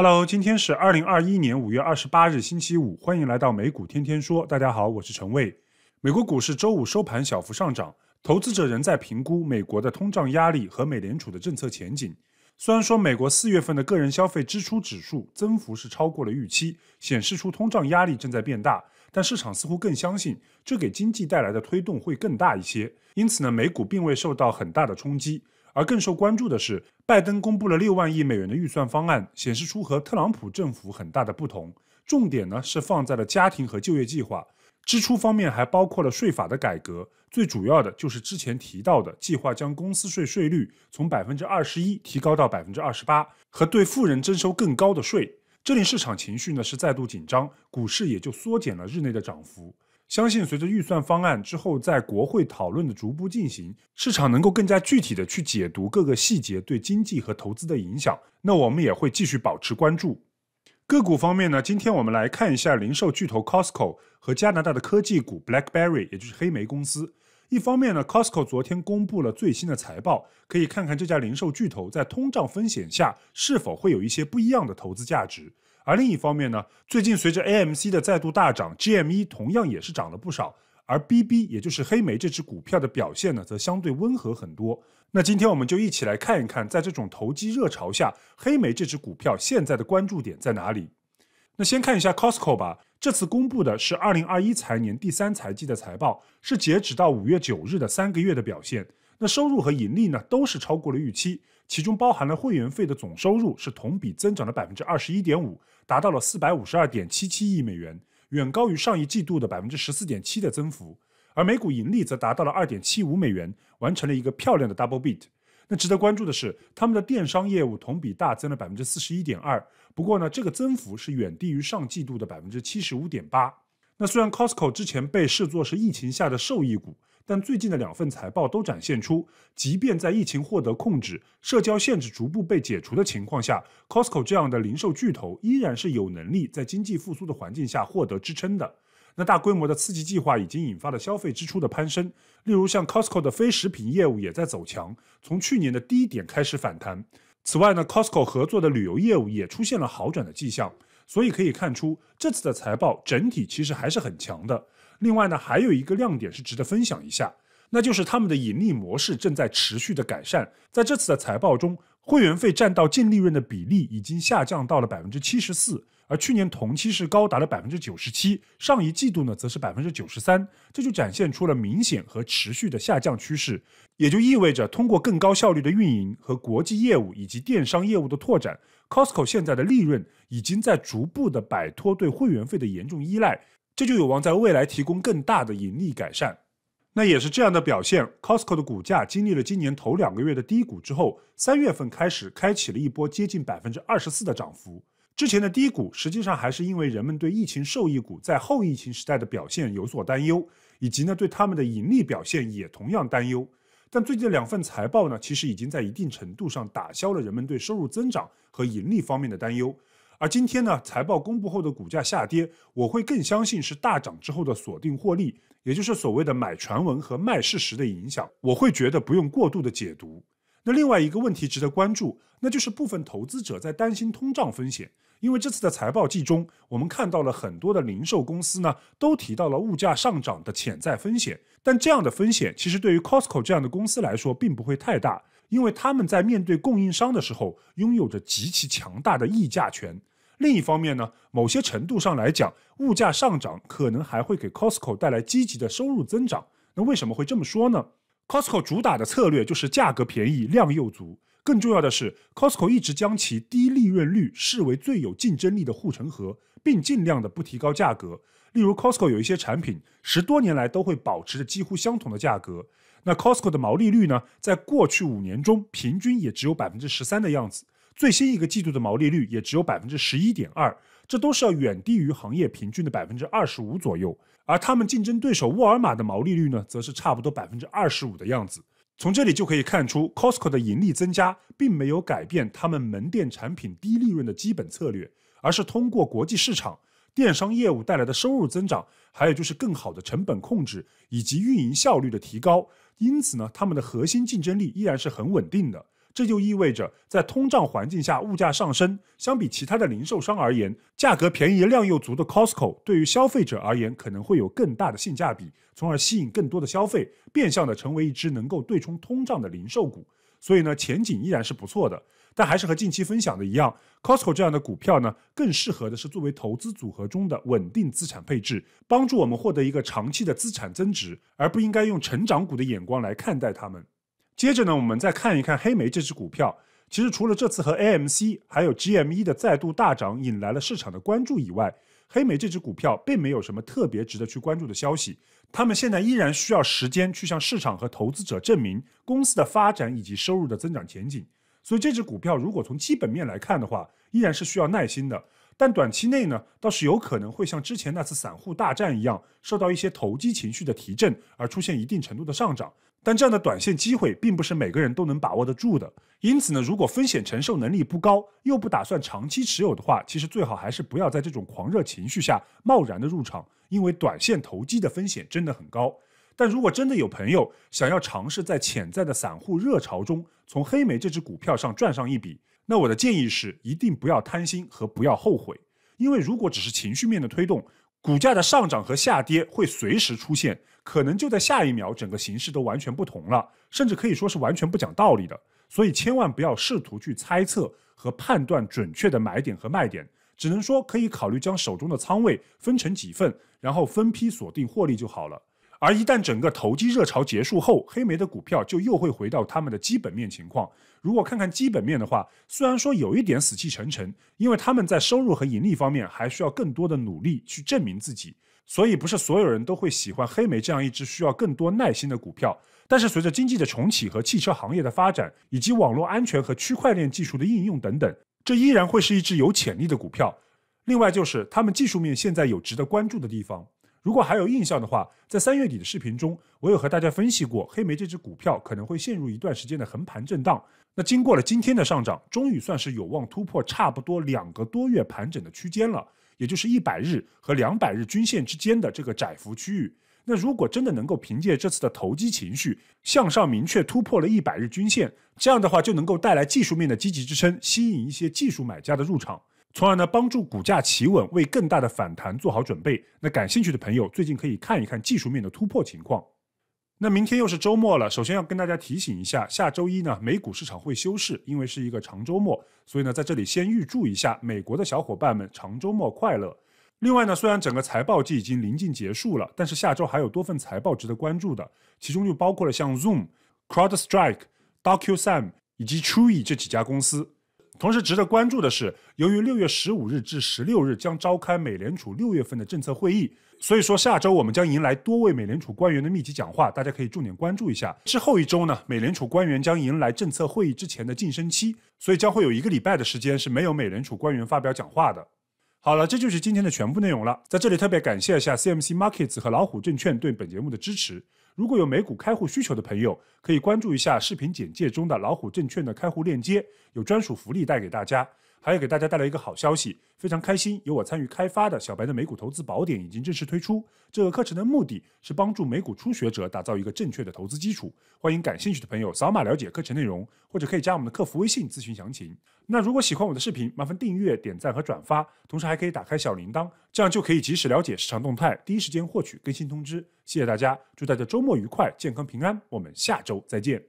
Hello，今天是二零二一年五月二十八日，星期五，欢迎来到美股天天说。大家好，我是陈卫。美国股市周五收盘小幅上涨，投资者仍在评估美国的通胀压力和美联储的政策前景。虽然说美国四月份的个人消费支出指数增幅是超过了预期，显示出通胀压力正在变大，但市场似乎更相信这给经济带来的推动会更大一些，因此呢，美股并未受到很大的冲击。而更受关注的是，拜登公布了六万亿美元的预算方案，显示出和特朗普政府很大的不同。重点呢是放在了家庭和就业计划支出方面，还包括了税法的改革。最主要的就是之前提到的，计划将公司税税率从百分之二十一提高到百分之二十八，和对富人征收更高的税。这令市场情绪呢是再度紧张，股市也就缩减了日内的涨幅。相信随着预算方案之后在国会讨论的逐步进行，市场能够更加具体的去解读各个细节对经济和投资的影响。那我们也会继续保持关注。个股方面呢，今天我们来看一下零售巨头 Costco 和加拿大的科技股 BlackBerry，也就是黑莓公司。一方面呢，Costco 昨天公布了最新的财报，可以看看这家零售巨头在通胀风险下是否会有一些不一样的投资价值。而另一方面呢，最近随着 AMC 的再度大涨，GME 同样也是涨了不少，而 BB 也就是黑莓这只股票的表现呢，则相对温和很多。那今天我们就一起来看一看，在这种投机热潮下，黑莓这只股票现在的关注点在哪里？那先看一下 Costco 吧，这次公布的是二零二一财年第三财季的财报，是截止到五月九日的三个月的表现。那收入和盈利呢，都是超过了预期，其中包含了会员费的总收入是同比增长了百分之二十一点五，达到了四百五十二点七七亿美元，远高于上一季度的百分之十四点七的增幅。而每股盈利则达到了二点七五美元，完成了一个漂亮的 double beat。那值得关注的是，他们的电商业务同比大增了百分之四十一点二，不过呢，这个增幅是远低于上季度的百分之七十五点八。那虽然 Costco 之前被视作是疫情下的受益股。但最近的两份财报都展现出，即便在疫情获得控制、社交限制逐步被解除的情况下，Costco 这样的零售巨头依然是有能力在经济复苏的环境下获得支撑的。那大规模的刺激计划已经引发了消费支出的攀升，例如像 Costco 的非食品业务也在走强，从去年的低点开始反弹。此外呢，Costco 合作的旅游业务也出现了好转的迹象。所以可以看出，这次的财报整体其实还是很强的。另外呢，还有一个亮点是值得分享一下，那就是他们的盈利模式正在持续的改善。在这次的财报中，会员费占到净利润的比例已经下降到了百分之七十四，而去年同期是高达了百分之九十七，上一季度呢则是百分之九十三，这就展现出了明显和持续的下降趋势。也就意味着，通过更高效率的运营和国际业务以及电商业务的拓展，Costco 现在的利润已经在逐步的摆脱对会员费的严重依赖。这就有望在未来提供更大的盈利改善。那也是这样的表现，Costco 的股价经历了今年头两个月的低谷之后，三月份开始开启了一波接近百分之二十四的涨幅。之前的低谷实际上还是因为人们对疫情受益股在后疫情时代的表现有所担忧，以及呢对他们的盈利表现也同样担忧。但最近两份财报呢，其实已经在一定程度上打消了人们对收入增长和盈利方面的担忧。而今天呢，财报公布后的股价下跌，我会更相信是大涨之后的锁定获利，也就是所谓的买传闻和卖事实的影响。我会觉得不用过度的解读。那另外一个问题值得关注，那就是部分投资者在担心通胀风险，因为这次的财报季中，我们看到了很多的零售公司呢都提到了物价上涨的潜在风险。但这样的风险其实对于 Costco 这样的公司来说并不会太大，因为他们在面对供应商的时候拥有着极其强大的议价权。另一方面呢，某些程度上来讲，物价上涨可能还会给 Costco 带来积极的收入增长。那为什么会这么说呢？Costco 主打的策略就是价格便宜，量又足。更重要的是，Costco 一直将其低利润率视为最有竞争力的护城河，并尽量的不提高价格。例如，Costco 有一些产品十多年来都会保持着几乎相同的价格。那 Costco 的毛利率呢，在过去五年中平均也只有百分之十三的样子。最新一个季度的毛利率也只有百分之十一点二，这都是要远低于行业平均的百分之二十五左右。而他们竞争对手沃尔玛的毛利率呢，则是差不多百分之二十五的样子。从这里就可以看出，Costco 的盈利增加并没有改变他们门店产品低利润的基本策略，而是通过国际市场电商业务带来的收入增长，还有就是更好的成本控制以及运营效率的提高。因此呢，他们的核心竞争力依然是很稳定的。这就意味着，在通胀环境下，物价上升，相比其他的零售商而言，价格便宜、量又足的 Costco，对于消费者而言，可能会有更大的性价比，从而吸引更多的消费，变相的成为一支能够对冲通胀的零售股。所以呢，前景依然是不错的。但还是和近期分享的一样，Costco 这样的股票呢，更适合的是作为投资组合中的稳定资产配置，帮助我们获得一个长期的资产增值，而不应该用成长股的眼光来看待它们。接着呢，我们再看一看黑莓这只股票。其实除了这次和 AMC 还有 GME 的再度大涨引来了市场的关注以外，黑莓这只股票并没有什么特别值得去关注的消息。他们现在依然需要时间去向市场和投资者证明公司的发展以及收入的增长前景。所以这只股票如果从基本面来看的话，依然是需要耐心的。但短期内呢，倒是有可能会像之前那次散户大战一样，受到一些投机情绪的提振，而出现一定程度的上涨。但这样的短线机会，并不是每个人都能把握得住的。因此呢，如果风险承受能力不高，又不打算长期持有的话，其实最好还是不要在这种狂热情绪下贸然的入场，因为短线投机的风险真的很高。但如果真的有朋友想要尝试在潜在的散户热潮中，从黑莓这只股票上赚上一笔。那我的建议是，一定不要贪心和不要后悔，因为如果只是情绪面的推动，股价的上涨和下跌会随时出现，可能就在下一秒，整个形势都完全不同了，甚至可以说是完全不讲道理的。所以千万不要试图去猜测和判断准确的买点和卖点，只能说可以考虑将手中的仓位分成几份，然后分批锁定获利就好了。而一旦整个投机热潮结束后，黑莓的股票就又会回到他们的基本面情况。如果看看基本面的话，虽然说有一点死气沉沉，因为他们在收入和盈利方面还需要更多的努力去证明自己。所以，不是所有人都会喜欢黑莓这样一支需要更多耐心的股票。但是，随着经济的重启和汽车行业的发展，以及网络安全和区块链技术的应用等等，这依然会是一只有潜力的股票。另外，就是他们技术面现在有值得关注的地方。如果还有印象的话，在三月底的视频中，我有和大家分析过，黑莓这只股票可能会陷入一段时间的横盘震荡。那经过了今天的上涨，终于算是有望突破差不多两个多月盘整的区间了，也就是一百日和两百日均线之间的这个窄幅区域。那如果真的能够凭借这次的投机情绪向上明确突破了一百日均线，这样的话就能够带来技术面的积极支撑，吸引一些技术买家的入场。从而呢，帮助股价企稳，为更大的反弹做好准备。那感兴趣的朋友最近可以看一看技术面的突破情况。那明天又是周末了，首先要跟大家提醒一下，下周一呢，美股市场会休市，因为是一个长周末，所以呢，在这里先预祝一下美国的小伙伴们长周末快乐。另外呢，虽然整个财报季已经临近结束了，但是下周还有多份财报值得关注的，其中就包括了像 Zoom、CrowdStrike、DocuSign 以及初以这几家公司。同时值得关注的是，由于六月十五日至十六日将召开美联储六月份的政策会议，所以说下周我们将迎来多位美联储官员的密集讲话，大家可以重点关注一下。之后一周呢，美联储官员将迎来政策会议之前的晋升期，所以将会有一个礼拜的时间是没有美联储官员发表讲话的。好了，这就是今天的全部内容了。在这里特别感谢一下 CMC Markets 和老虎证券对本节目的支持。如果有美股开户需求的朋友，可以关注一下视频简介中的老虎证券的开户链接，有专属福利带给大家。还要给大家带来一个好消息，非常开心，由我参与开发的《小白的美股投资宝典》已经正式推出。这个课程的目的是帮助美股初学者打造一个正确的投资基础，欢迎感兴趣的朋友扫码了解课程内容，或者可以加我们的客服微信咨询详情。那如果喜欢我的视频，麻烦订阅、点赞和转发，同时还可以打开小铃铛，这样就可以及时了解市场动态，第一时间获取更新通知。谢谢大家，祝大家周末愉快、健康平安，我们下周再见。